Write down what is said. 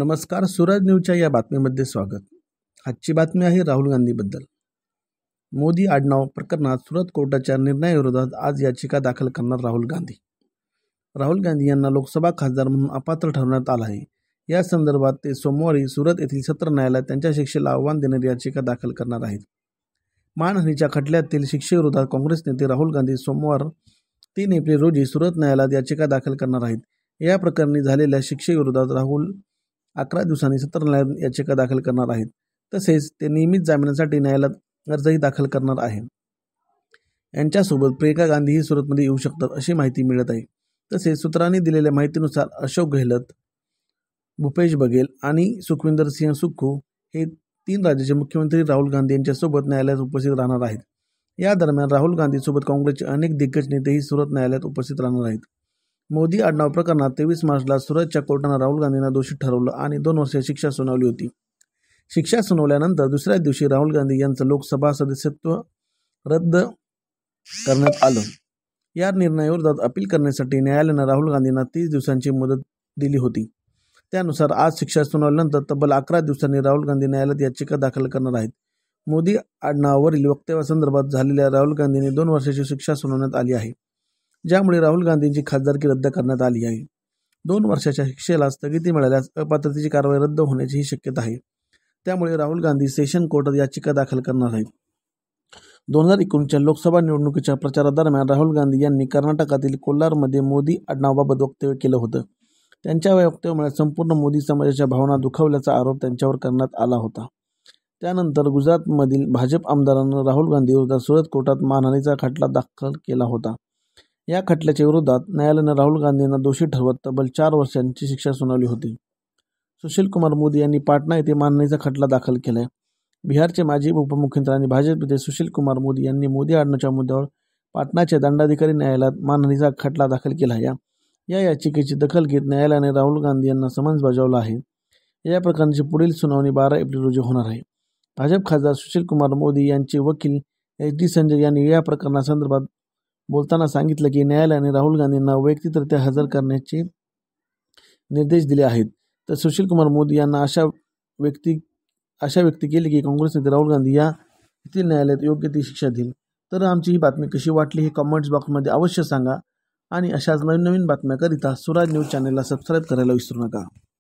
नमस्कार सूरज न्यूजच्या या बातमीमध्ये स्वागत आजची बातमी आहे राहुल गांधीबद्दल मोदी आडनाव प्रकरणात सुरत कोर्टाच्या निर्णयाविरोधात आज याचिका दाखल करणार राहुल गांधी राहुल गांधी यांना लोकसभा खासदार म्हणून अपात्र ठरवण्यात आला आहे या संदर्भात ते सोमवारी सुरत येथील सत्र न्यायालयात त्यांच्या शिक्षेला आव्हान देणारी याचिका दाखल करणार आहेत मानहानीच्या खटल्यातील शिक्षेविरोधात काँग्रेस नेते राहुल गांधी सोमवार तीन एप्रिल रोजी सुरत न्यायालयात याचिका दाखल करणार आहेत या प्रकरणी झालेल्या शिक्षेविरोधात राहुल अकरा दिवसांनी सत्र न्यायालयात याचिका दाखल करणार आहेत तसेच ते नियमित जामिनासाठी न्यायालयात अर्जही दाखल करणार आहे यांच्यासोबत प्रियंका गांधीही सुरतमध्ये येऊ शकतात अशी माहिती मिळत आहे तसेच सूत्रांनी दिलेल्या माहितीनुसार अशोक गेहलोत भूपेश बघेल आणि सुखविंदर सिंह सुक्खू हे तीन राज्याचे मुख्यमंत्री राहुल गांधी यांच्यासोबत न्यायालयात उपस्थित राहणार आहेत या दरम्यान राहुल गांधीसोबत काँग्रेसचे अनेक दिग्गज नेतेही सुरत न्यायालयात उपस्थित राहणार आहेत मोदी आडनाव प्रकरणात तेवीस मार्चला सुरतच्या कोर्टानं राहुल गांधींना दोषी ठरवलं आणि दोन वर्ष शिक्षा सुनावली होती शिक्षा सुनावल्यानंतर दुसऱ्या दिवशी राहुल गांधी यांचं लोकसभा सदस्यत्व रद्द करण्यात आलं या निर्णयाविरोधात अपील करण्यासाठी न्यायालयानं राहुल गांधींना तीस दिवसांची मुदत दिली होती त्यानुसार आज शिक्षा सुनावल्यानंतर तब्बल अकरा दिवसांनी राहुल गांधी न्यायालयात याचिका दाखल करणार आहेत मोदी आडनावावरील वक्तव्यासंदर्भात झालेल्या राहुल गांधींनी दोन वर्षाची शिक्षा सुनावण्यात आली आहे ज्यामुळे राहुल गांधींची खासदारकी रद्द करण्यात आली आहे दोन वर्षाच्या शिक्षेला स्थगिती मिळाल्यास अपात्रतेची कारवाई रद्द होण्याचीही शक्यता आहे त्यामुळे राहुल गांधी सेशन कोर्टात याचिका दाखल करणार आहेत दोन हजार एकोणीसच्या लोकसभा निवडणुकीच्या प्रचारादरम्यान राहुल गांधी यांनी कर्नाटकातील कोल्हारमध्ये मोदी आडनावाबाबत वक्तव्य केलं होतं त्यांच्या वक्तव्यामुळे संपूर्ण मोदी समाजाच्या भावना दुखावल्याचा आरोप त्यांच्यावर करण्यात आला होता त्यानंतर गुजरातमधील भाजप आमदारांना राहुल गांधी विरोधात सुरत कोर्टात मानहानीचा खटला दाखल केला होता या खटल्याच्या विरोधात न्यायालयानं राहुल गांधींना दोषी ठरवत तब्बल चार वर्षांची शिक्षा सुनावली होती सुशील कुमार मोदी यांनी पाटणा येथे मानहानीचा खटला दाखल केला बिहारचे माजी उपमुख्यमंत्री आणि भाजपचे सुशील कुमार मोदी यांनी मोदी आडनाच्या मुद्द्यावर पाटणाच्या दंडाधिकारी न्यायालयात मानहानीचा खटला दाखल केला या या याचिकेची दखल घेत न्यायालयाने राहुल गांधी यांना समन्स बजावला आहे या प्रकरणाची पुढील सुनावणी बारा एप्रिल रोजी होणार आहे भाजप खासदार सुशील कुमार मोदी यांचे वकील एच डी संजय यांनी या प्रकरणासंदर्भात बोलताना सांगितलं की न्यायालयाने राहुल गांधींना वैयक्तिकरित्या हजर करण्याचे निर्देश दिले आहेत तर सुशील कुमार मोदी यांना अशा व्यक्ती अशा व्यक्ती केली की काँग्रेस राहुल गांधी या येथील न्यायालयात योग्य ती शिक्षा देईल तर आमची ही बातमी कशी वाटली हे कमेंट्स बॉक्समध्ये अवश्य सांगा आणि अशाच नवीन नवीन बातम्याकरिता सुराज न्यूज चॅनलला सबस्क्राईब करायला विसरू नका